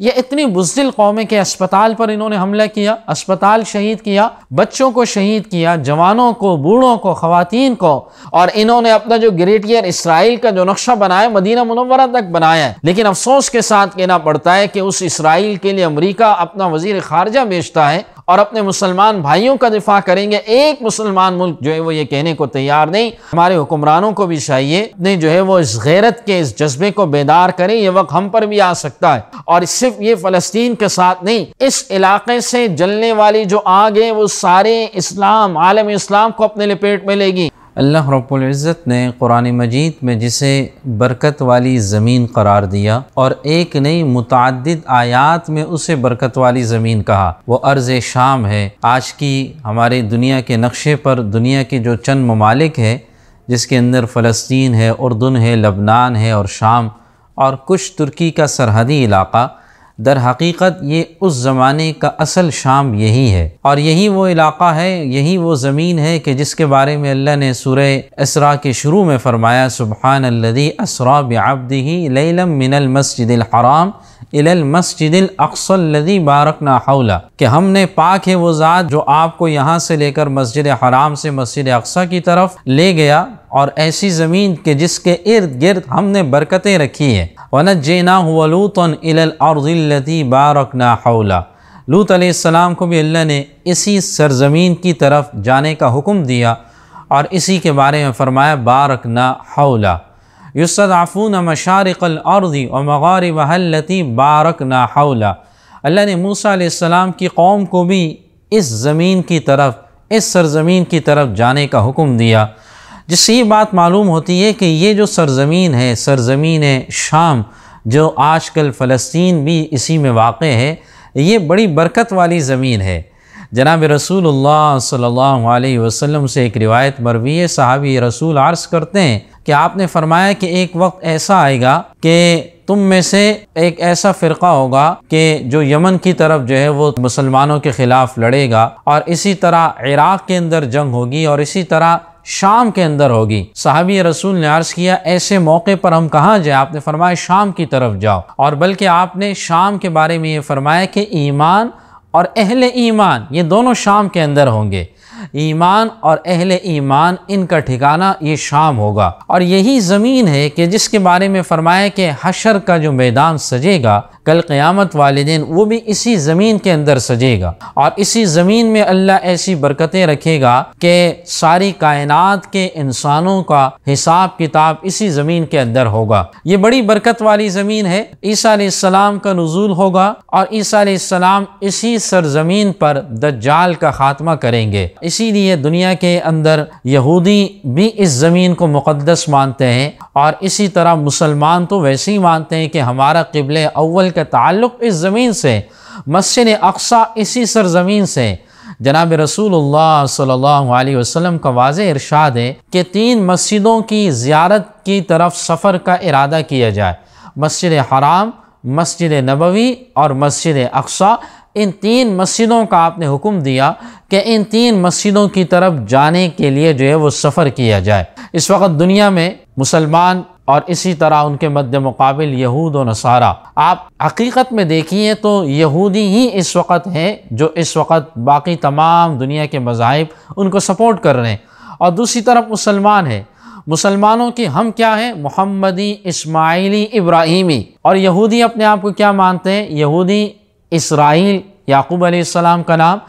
ये इतनी बुजदिल कौम के अस्पताल पर इन्होंने हमला किया अस्पताल शहीद किया बच्चों को शहीद किया जवानों को बूढ़ों को ख़वान को और इन्होंने अपना जो ग्रेटियर इसराइल का जो नक्शा बनाया मदीना मनवरा तक बनाया है लेकिन अफसोस के साथ कहना पड़ता है कि उस इसराइल के लिए अमरीका अपना वजीर खारजा बेचता है और अपने मुसलमान भाइयों का दिफा करेंगे एक मुसलमान मुल्क जो है वो ये कहने को तैयार नहीं हमारे हुक्मरानों को भी चाहिए नहीं जो है वो इस गैरत के इस जज्बे को बेदार करें ये वक्त हम पर भी आ सकता है और सिर्फ ये फ़लस्तीन के साथ नहीं इस इलाके से जलने वाली जो आग है वो सारे इस्लाम आलम इस्लाम को अपने लपेट में लेगी अल्लाह रब्ज़त ने कुरान मजीद में जिसे बरकत वाली ज़मीन करार दिया और एक नई मुतद आयात में उसे बरकत वाली ज़मीन कहा वो अर्ज़ शाम है आज की हमारे दुनिया के नक्शे पर दुनिया के जो चंद ममालिक है जिसके अंदर फ़लस्तीन है उर्दन है लबनान है और शाम और कुछ तुर्की का सरहदी इलाका दर हकीकत ये उस ज़माने का असल शाम यही है और यही वो इलाका है यही वो ज़मीन है कि जिसके बारे में अल्लाह ने सूरह इसरा के शुरू में फ़रमाया सुबहान असरा बब्दी लम मिनल मस्जिद हराम बारक ना हौला कि हमने पाक है वो ज़ात जो आपको यहाँ से लेकर मस्जिद हराम से मस्जिद अक्सा की तरफ ले गया और ऐसी ज़मीन के जिसके इर्द गिर्द हमने बरकतें रखी हैं वनत जेना और बारक ना हौला लूत आसमाम को भी अल्लाह ने इसी सरजमीन की तरफ जाने का हुक्म दिया और इसी के बारे में फ़रमाया बारक ना हौला युसदाफ़ून मशारकल अर्दी और मगार वहलती बारक नाहौला अल्लाह ने मूसा सलाम की कौम को भी इस ज़मीन की तरफ इस सरजमीन की तरफ जाने का हुक्म दिया जिससे ये बात मालूम होती है कि ये जो सरजमीन है सरजमीन शाम जो आज कल फ़लस्तीन भी इसी में वाक़ है ये बड़ी बरकत वाली ज़मीन है जनाब रसूल सल्ला अलैहि से एक रिवायत मरवी साहबी रसूल आर्स करते हैं कि आपने फरमाया कि एक वक्त ऐसा आएगा कि तुम में से एक ऐसा फ़िरका होगा कि जो यमन की तरफ जो है वो मुसलमानों के ख़िलाफ़ लड़ेगा और इसी तरह इराक़ के अंदर जंग होगी और इसी तरह शाम के अंदर होगी साहबी रसूल ने अर्ज़ किया ऐसे मौके पर हम कहाँ जाए आपने फरमाया शाम की तरफ जाओ और बल्कि आपने शाम के बारे में ये फरमाया कि ईमान और अहल ईमान ये दोनों शाम के अंदर होंगे ईमान और अहल ईमान इनका ठिकाना ये शाम होगा और यही ज़मीन है कि जिसके बारे में फरमाया कि हशर का जो मैदान सजेगा कल क़्यामत वाले दिन वो भी इसी ज़मीन के अंदर सजेगा और इसी ज़मीन में अल्लाह ऐसी बरकतें रखेगा कि सारी कायनात के इंसानों का हिसाब किताब इसी ज़मीन के अंदर होगा ये बड़ी बरकत वाली ज़मीन है ईसीम का नजूल होगा और ईसीम इसी सरजमीन पर दज्जाल का खात्मा करेंगे इसीलिए दुनिया के अंदर यहूदी भी इस ज़मीन को मुक़दस मानते हैं और इसी तरह मुसलमान तो वैसे ही मानते हैं कि हमारा किबल अव्वल जल का ताल्लुक इस ज़मीन से मस्जिद अक्सा इसी सरजमीन से जनाब रसूल सल्लल्लाहु अलैहि वसल्लम का वाज इरशाद है कि तीन मस्जिदों की ज़्यारत की तरफ सफ़र का इरादा किया जाए मस्जिद हराम मस्जिद नबवी और मस्जिद अक्सा इन तीन मस्जिदों का आपने हुक्म दिया कि इन तीन मस्जिदों की तरफ जाने के लिए जो है वो सफ़र किया जाए इस वक्त दुनिया में मुसलमान और इसी तरह उनके मध्य मुकाबिल यहूद व नसारा आप हकीकत में देखिए तो यहूदी ही इस वक्त हैं जो इस वक्त बाकी तमाम दुनिया के मजाहब उनको सपोर्ट कर रहे हैं और दूसरी तरफ मुसलमान हैं मुसलमानों की हम क्या हैं मोहम्मदी इसमाइली इब्राहिमी और यहूदी अपने आप को क्या मानते हैं यहूदी इसराइल याकूब आसमाम का नाम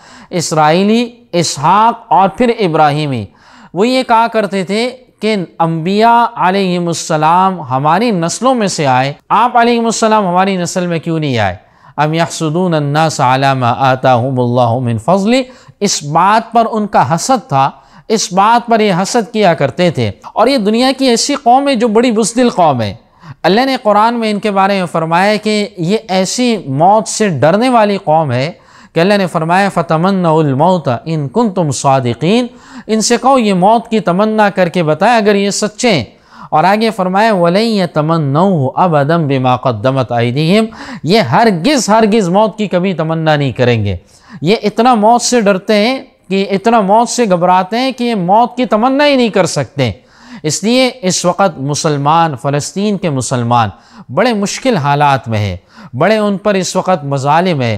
इसराइली इसहाक और फिर इब्राहिमी वो ये कहा करते थे कि अम्बिया आलम हमारी नस्लों में से आए आप आलम हमारी नस्ल में क्यों नहीं आए अम यकसदून सलाम आता हूँ फजली इस बात पर उनका हसद था इस बात पर ये हसद किया करते थे और ये दुनिया की ऐसी कौम है जो बड़ी बुजदिल कौम है अल्लाह ने कुरान में इनके बारे में फ़रमाया कि ये ऐसी मौत से डरने वाली कौम है कि अल्लाह ने फरमाया फ़तमन्नाउलमौत इन कुन तुम सदकिन इनसे कहो ये मौत की तमन्ना करके बताएं अगर ये सच्चे हैं और आगे फरमाए वलई ये तमन्ना हो अब अदम बेमा कदमत आईदीम ये हरगिज़ हरगिज़ मौत की कभी तमन्ना नहीं करेंगे ये इतना मौत से डरते हैं कि इतना मौत से घबराते हैं कि ये मौत की तमन्ना ही नहीं कर सकते इसलिए इस वक्त मुसलमान फ़लस्तीन के मुसलमान बड़े मुश्किल हालात में है बड़े उन पर इस वक्त मजालिम है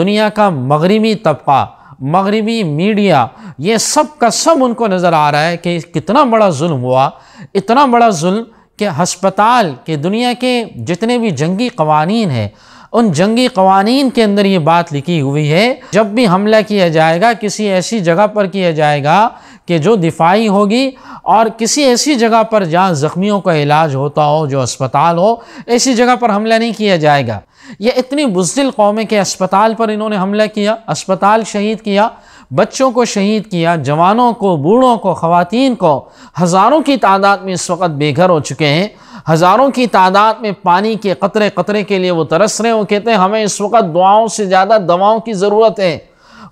दुनिया का मगरबी तबका मगरबी मीडिया ये सब का सब उनको नज़र आ रहा है कि कितना बड़ा जुल्म हुआ इतना बड़ा जुल्म कि हस्पताल के दुनिया के जितने भी जंगी कवानीन हैं उन जंगी कवानीन के अंदर ये बात लिखी हुई है जब भी हमला किया जाएगा किसी ऐसी जगह पर किया जाएगा कि जो दिफाई होगी और किसी ऐसी जगह पर जहाँ ज़ख्मियों का इलाज होता हो जो अस्पताल हो ऐसी जगह पर हमला नहीं किया जाएगा ये इतनी बुजदिल कौमें के अस्पताल पर इन्होंने हमला किया अस्पताल शहीद किया बच्चों को शहीद किया जवानों को बूढ़ों को ख़वान को हज़ारों की तादाद में इस वक्त बेघर हो चुके हैं हज़ारों की तादाद में पानी के कतरे कतरे के लिए वो तरस रहे हैं वो कहते हैं हमें इस वक्त दुआओं से ज़्यादा दवाओं की ज़रूरत है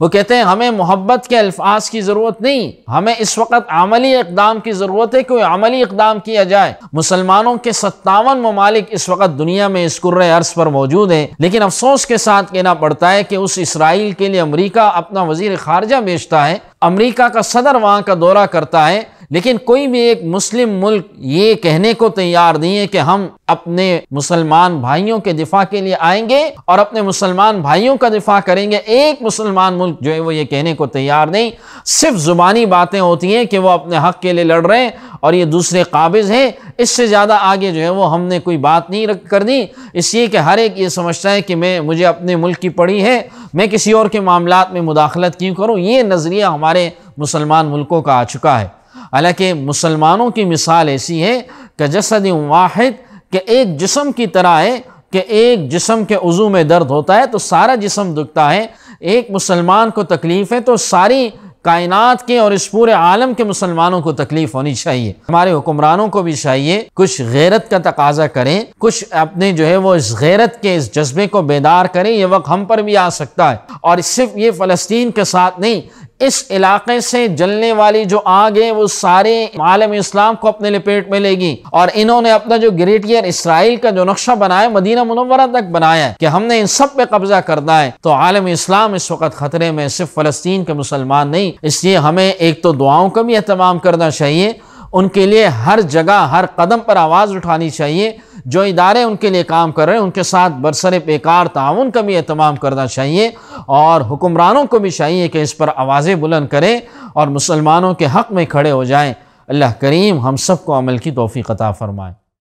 वो कहते हैं हमें मोहब्बत के अल्फाज की ज़रूरत नहीं हमें इस वक्त अमली इकदाम की ज़रूरत है कोई अमली इकदाम किया जाए मुसलमानों के सत्तावन ममालिक इस वक्त दुनिया में इस कुर्र अर्ज पर मौजूद हैं लेकिन अफसोस के साथ कहना पड़ता है कि उस इसराइल के लिए अमरीका अपना वजीर खारजा बेचता है अमरीका का सदर वहाँ का दौरा करता है लेकिन कोई भी एक मुस्लिम मुल्क ये कहने को तैयार नहीं है कि हम अपने मुसलमान भाइयों के दिफा के लिए आएंगे और अपने मुसलमान भाइयों का दिफा करेंगे एक मुसलमान मुल्क जो है वो ये कहने को तैयार नहीं सिर्फ ज़ुबानी बातें होती हैं कि वो अपने हक के लिए लड़ रहे हैं और ये दूसरे काबिज़ हैं इससे ज़्यादा आगे जो है वो हमने कोई बात नहीं रख कर दी इसलिए कि हर एक ये समझता है कि मैं मुझे अपने मुल्क की पड़ी है मैं किसी और के मामला में मुदाखलत क्यों करूँ ये नज़रिया हमारे मुसलमान मुल्कों का आ चुका है हालांकि मुसलमानों की मिसाल ऐसी है कि जसद वाहिद के एक जिसम की तरह है कि एक जिसम के उज़ू में दर्द होता है तो सारा जिसम दुखता है एक मुसलमान को तकलीफ़ है तो सारी कायनात के और इस पूरे आलम के मुसलमानों को तकलीफ होनी चाहिए हमारे हुक्मरानों को भी चाहिए कुछ गैरत का तकाजा करें कुछ अपने जो है वो इस गैरत के इस जज्बे को बेदार करें ये वक्त हम पर भी आ सकता है और सिर्फ ये फ़लस्तीन के साथ नहीं इस इलाके से जलने वाली जो आग है वो सारे आलम इस्लाम को अपने लपेट में लेगी और इन्होंने अपना जो ग्रेटियर इसराइल का जो नक्शा बनाया मदीना मुनवरा तक बनाया कि हमने इन सब पे कब्जा करना है तो आलम इस्लाम इस वक्त खतरे में सिर्फ फलस्तीन के मुसलमान नहीं इसलिए हमें एक तो दुआओं का भी अहतमाम करना चाहिए उनके लिए हर जगह हर कदम पर आवाज़ उठानी चाहिए जो इदारे उनके लिए काम कर रहे हैं उनके साथ बरसर बेकार ताउन का भी अहतमाम करना चाहिए और हुक्मरानों को भी चाहिए कि इस पर आवाज़ें बुलंद करें और मुसलमानों के हक़ में खड़े हो जाएँ अल्लाह करीम हम सब को अमल की तोफ़ी क़ता फ़रमाएँ